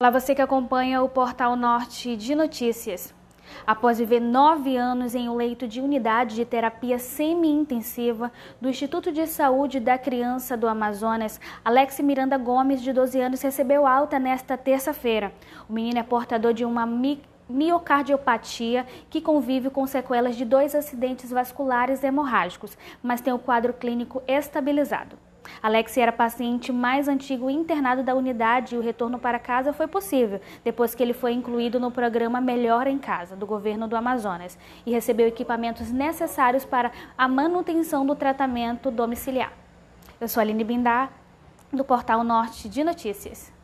Olá, você que acompanha o Portal Norte de Notícias. Após viver nove anos em um leito de unidade de terapia semi-intensiva do Instituto de Saúde da Criança do Amazonas, Alex Miranda Gomes, de 12 anos, recebeu alta nesta terça-feira. O menino é portador de uma miocardiopatia que convive com sequelas de dois acidentes vasculares hemorrágicos, mas tem o quadro clínico estabilizado. Alex era paciente mais antigo internado da unidade e o retorno para casa foi possível depois que ele foi incluído no programa Melhor em Casa do governo do Amazonas e recebeu equipamentos necessários para a manutenção do tratamento domiciliar. Eu sou Aline Bindá do Portal Norte de Notícias.